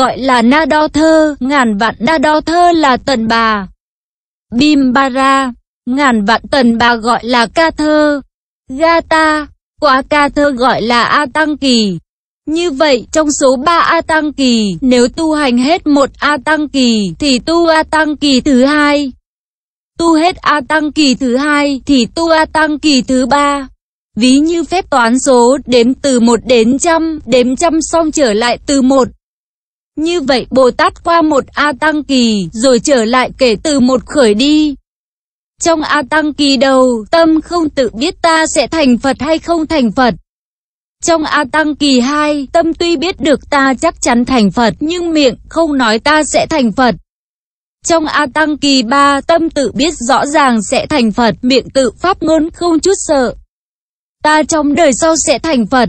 gọi là Na Đo Thơ, ngàn vạn Na Đo Thơ là tần bà. Bimbara, ngàn vạn tần bà gọi là ca thơ. Gata, quả ca thơ gọi là A Tăng Kỳ. Như vậy, trong số 3 A Tăng Kỳ, nếu tu hành hết một A Tăng Kỳ, thì tu A Tăng Kỳ thứ hai. Tu hết A Tăng Kỳ thứ hai, thì tu A Tăng Kỳ thứ ba. Ví như phép toán số, đếm từ 1 đến trăm, đếm trăm xong trở lại từ 1. Như vậy Bồ Tát qua một A Tăng Kỳ rồi trở lại kể từ một khởi đi. Trong A Tăng Kỳ đầu, tâm không tự biết ta sẽ thành Phật hay không thành Phật. Trong A Tăng Kỳ 2, tâm tuy biết được ta chắc chắn thành Phật nhưng miệng không nói ta sẽ thành Phật. Trong A Tăng Kỳ 3, tâm tự biết rõ ràng sẽ thành Phật, miệng tự pháp ngôn không chút sợ. Ta trong đời sau sẽ thành Phật.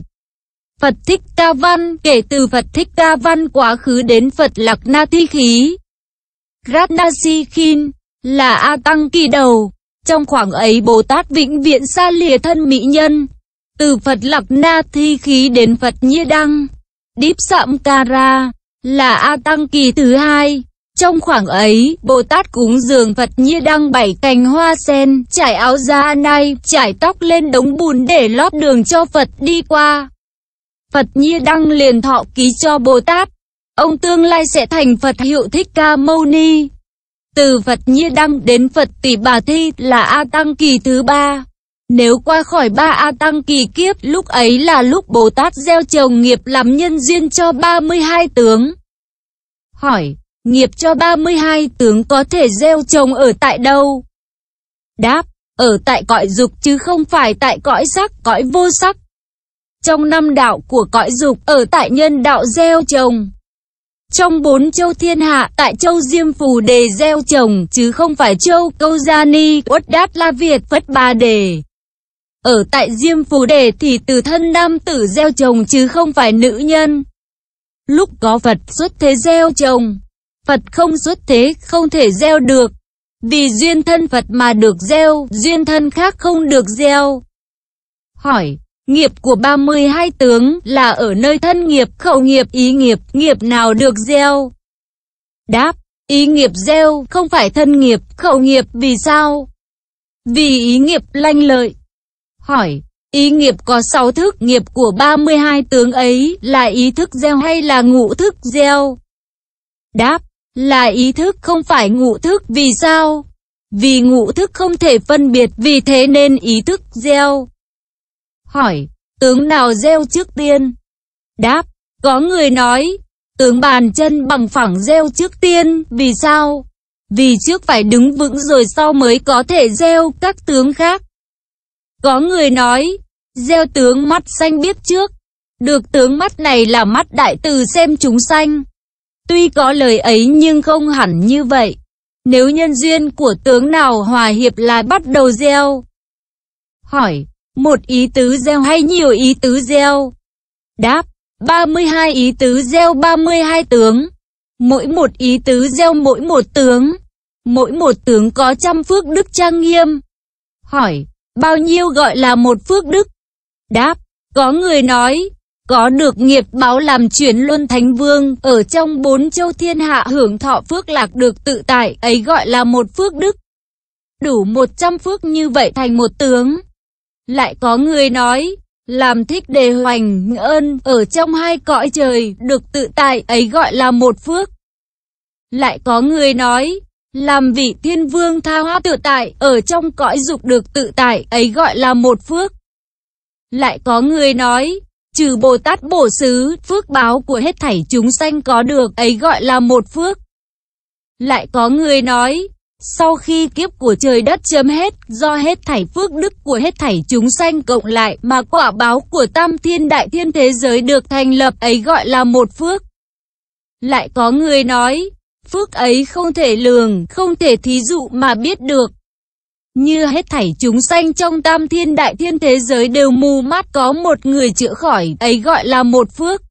Phật Thích Ca Văn kể từ Phật Thích Ca Văn quá khứ đến Phật Lạc Na Thi Khí. Ratnasikhin là A Tăng kỳ đầu. Trong khoảng ấy Bồ Tát vĩnh viễn xa lìa thân mỹ nhân. Từ Phật Lạc Na Thi Khí đến Phật nhi Đăng. Điếp Samkara là A Tăng kỳ thứ hai. Trong khoảng ấy, Bồ Tát cúng dường Phật nhi Đăng bảy cành hoa sen, trải áo da nay, trải tóc lên đống bùn để lót đường cho Phật đi qua. Phật Nhi Đăng liền thọ ký cho Bồ Tát. Ông tương lai sẽ thành Phật hiệu Thích Ca Mâu Ni. Từ Phật Nhi Đăng đến Phật Tỷ Bà Thi là A Tăng kỳ thứ ba. Nếu qua khỏi ba A Tăng kỳ kiếp, lúc ấy là lúc Bồ Tát gieo trồng nghiệp làm nhân duyên cho 32 tướng. Hỏi, nghiệp cho 32 tướng có thể gieo trồng ở tại đâu? Đáp, ở tại cõi dục chứ không phải tại cõi sắc, cõi vô sắc. Trong năm đạo của cõi dục ở tại nhân đạo gieo trồng. Trong bốn châu thiên hạ, tại châu Diêm Phù Đề gieo trồng, chứ không phải châu Câu Gia Ni, Uất Đát La Việt, Phất Ba Đề. Ở tại Diêm Phù Đề thì từ thân nam tử gieo trồng chứ không phải nữ nhân. Lúc có Phật xuất thế gieo trồng, Phật không xuất thế không thể gieo được. Vì duyên thân Phật mà được gieo, duyên thân khác không được gieo. Hỏi, Nghiệp của 32 tướng là ở nơi thân nghiệp, khẩu nghiệp, ý nghiệp, nghiệp nào được gieo? Đáp, ý nghiệp gieo không phải thân nghiệp, khẩu nghiệp vì sao? Vì ý nghiệp lanh lợi. Hỏi, ý nghiệp có 6 thức, nghiệp của 32 tướng ấy là ý thức gieo hay là ngũ thức gieo? Đáp, là ý thức không phải ngũ thức vì sao? Vì ngũ thức không thể phân biệt vì thế nên ý thức gieo hỏi, tướng nào gieo trước tiên? Đáp, có người nói, tướng bàn chân bằng phẳng gieo trước tiên, vì sao? Vì trước phải đứng vững rồi sau mới có thể gieo các tướng khác. Có người nói, gieo tướng mắt xanh biết trước, được tướng mắt này là mắt đại từ xem chúng xanh Tuy có lời ấy nhưng không hẳn như vậy. Nếu nhân duyên của tướng nào hòa hiệp là bắt đầu gieo. Hỏi, một ý tứ gieo hay nhiều ý tứ gieo? Đáp, 32 ý tứ gieo 32 tướng. Mỗi một ý tứ gieo mỗi một tướng. Mỗi một tướng có trăm phước đức trang nghiêm. Hỏi, bao nhiêu gọi là một phước đức? Đáp, có người nói, có được nghiệp báo làm chuyển luân thánh vương ở trong bốn châu thiên hạ hưởng thọ phước lạc được tự tại ấy gọi là một phước đức. Đủ một trăm phước như vậy thành một tướng. Lại có người nói, làm thích đề hoành ơn ở trong hai cõi trời được tự tại ấy gọi là một phước. Lại có người nói, làm vị thiên vương tha hóa tự tại ở trong cõi dục được tự tại ấy gọi là một phước. Lại có người nói, trừ Bồ Tát Bổ Sứ, phước báo của hết thảy chúng sanh có được ấy gọi là một phước. Lại có người nói, sau khi kiếp của trời đất chấm hết, do hết thảy phước đức của hết thảy chúng sanh cộng lại mà quả báo của tam thiên đại thiên thế giới được thành lập ấy gọi là một phước. Lại có người nói, phước ấy không thể lường, không thể thí dụ mà biết được. Như hết thảy chúng sanh trong tam thiên đại thiên thế giới đều mù mắt có một người chữa khỏi, ấy gọi là một phước.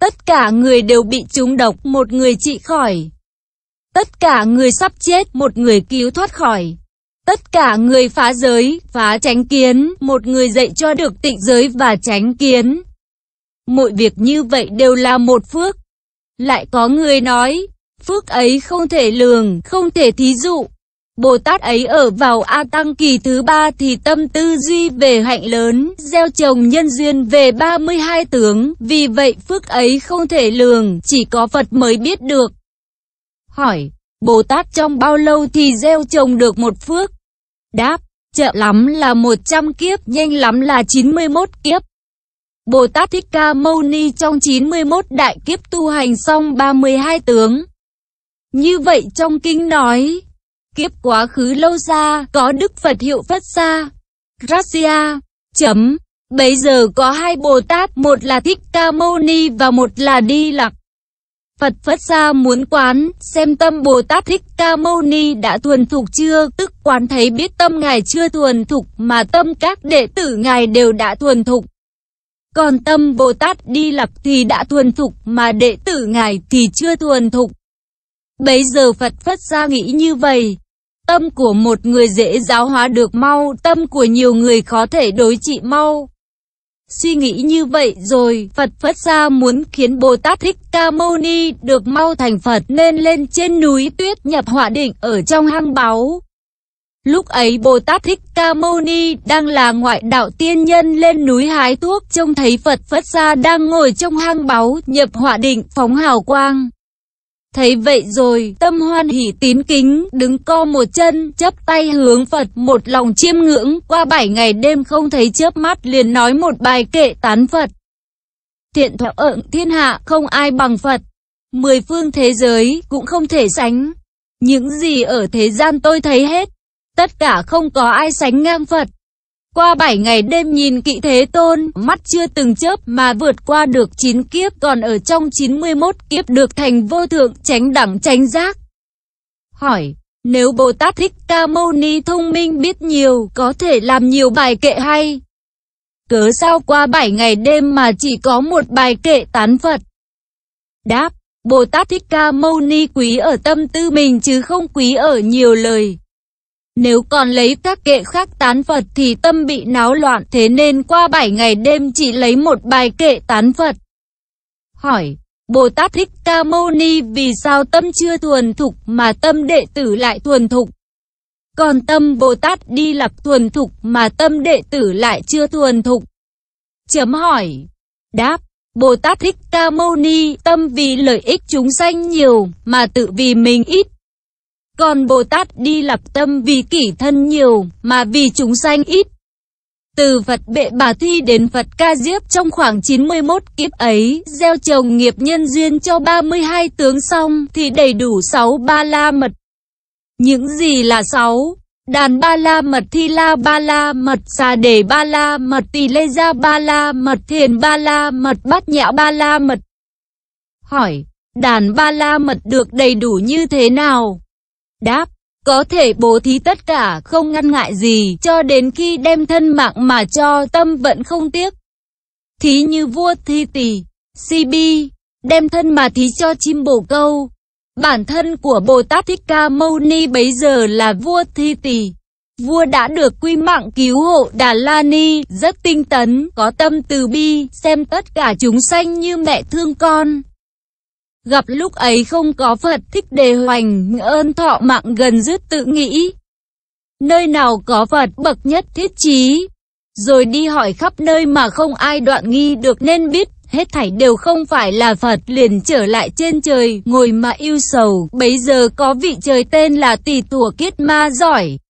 Tất cả người đều bị trúng độc, một người trị khỏi, Tất cả người sắp chết, một người cứu thoát khỏi. Tất cả người phá giới, phá tránh kiến, một người dạy cho được tịnh giới và tránh kiến. Mọi việc như vậy đều là một phước. Lại có người nói, phước ấy không thể lường, không thể thí dụ. Bồ Tát ấy ở vào A Tăng kỳ thứ ba thì tâm tư duy về hạnh lớn, gieo trồng nhân duyên về 32 tướng, vì vậy phước ấy không thể lường, chỉ có Phật mới biết được. Hỏi, Bồ Tát trong bao lâu thì gieo trồng được một phước? Đáp, chậm lắm là 100 kiếp, nhanh lắm là 91 kiếp. Bồ Tát Thích Ca Mâu Ni trong 91 đại kiếp tu hành xong 32 tướng. Như vậy trong kinh nói, kiếp quá khứ lâu xa có Đức Phật hiệu Phất xa. Gracia, chấm, bây giờ có hai Bồ Tát, một là Thích Ca Mâu Ni và một là Đi Lặc. Phật Phất Sa muốn quán, xem tâm Bồ Tát Thích Ca Mâu Ni đã thuần thục chưa, tức quán thấy biết tâm Ngài chưa thuần thục mà tâm các đệ tử Ngài đều đã thuần thục. Còn tâm Bồ Tát Đi lập thì đã thuần thục mà đệ tử Ngài thì chưa thuần thục. Bấy giờ Phật Phất Sa nghĩ như vậy. Tâm của một người dễ giáo hóa được mau, tâm của nhiều người khó thể đối trị mau. Suy nghĩ như vậy rồi, Phật Phất Sa muốn khiến Bồ Tát Thích Ca Mâu Ni được mau thành Phật nên lên trên núi tuyết nhập họa định ở trong hang báu. Lúc ấy Bồ Tát Thích Ca Mâu Ni đang là ngoại đạo tiên nhân lên núi hái thuốc trông thấy Phật Phất Sa đang ngồi trong hang báu nhập họa định phóng hào quang. Thấy vậy rồi, tâm hoan hỷ tín kính, đứng co một chân, chấp tay hướng Phật, một lòng chiêm ngưỡng, qua bảy ngày đêm không thấy chớp mắt liền nói một bài kệ tán Phật. Thiện thọ ợn thiên hạ, không ai bằng Phật. Mười phương thế giới, cũng không thể sánh. Những gì ở thế gian tôi thấy hết, tất cả không có ai sánh ngang Phật. Qua 7 ngày đêm nhìn kỵ thế tôn, mắt chưa từng chớp mà vượt qua được 9 kiếp, còn ở trong 91 kiếp được thành vô thượng tránh đẳng tránh giác. Hỏi, nếu Bồ Tát Thích Ca Mâu Ni thông minh biết nhiều, có thể làm nhiều bài kệ hay? Cớ sao qua 7 ngày đêm mà chỉ có một bài kệ tán Phật? Đáp, Bồ Tát Thích Ca Mâu Ni quý ở tâm tư mình chứ không quý ở nhiều lời. Nếu còn lấy các kệ khác tán Phật thì tâm bị náo loạn, thế nên qua 7 ngày đêm chỉ lấy một bài kệ tán Phật. Hỏi, Bồ Tát Thích Ca Mâu Ni vì sao tâm chưa thuần thục mà tâm đệ tử lại thuần thục? Còn tâm Bồ Tát đi lập thuần thục mà tâm đệ tử lại chưa thuần thục. Chấm hỏi. Đáp. Bồ Tát Thích Ca Mâu Ni tâm vì lợi ích chúng sanh nhiều mà tự vì mình ít còn Bồ Tát đi lập tâm vì kỷ thân nhiều mà vì chúng sanh ít. Từ Phật Bệ Bà Thi đến Phật Ca Diếp trong khoảng 91 kiếp ấy, gieo trồng nghiệp nhân duyên cho 32 tướng xong thì đầy đủ 6 ba la mật. Những gì là 6? Đàn ba la mật thi la ba la mật xà đề ba la mật tỳ lê gia ba la mật thiền ba la mật bát nhã ba la mật. Hỏi, đàn ba la mật được đầy đủ như thế nào? Đáp, có thể bố thí tất cả không ngăn ngại gì cho đến khi đem thân mạng mà cho tâm vẫn không tiếc. Thí như vua thi tỷ, Bi đem thân mà thí cho chim bồ câu. Bản thân của Bồ Tát Thích Ca Mâu Ni bấy giờ là vua thi tỷ. Vua đã được quy mạng cứu hộ Đà La Ni, rất tinh tấn, có tâm từ bi, xem tất cả chúng sanh như mẹ thương con. Gặp lúc ấy không có Phật thích đề hoành, ơn thọ mạng gần dứt tự nghĩ. Nơi nào có Phật bậc nhất thiết trí. Rồi đi hỏi khắp nơi mà không ai đoạn nghi được nên biết, hết thảy đều không phải là Phật liền trở lại trên trời, ngồi mà yêu sầu. Bấy giờ có vị trời tên là tỷ tùa kiết ma giỏi.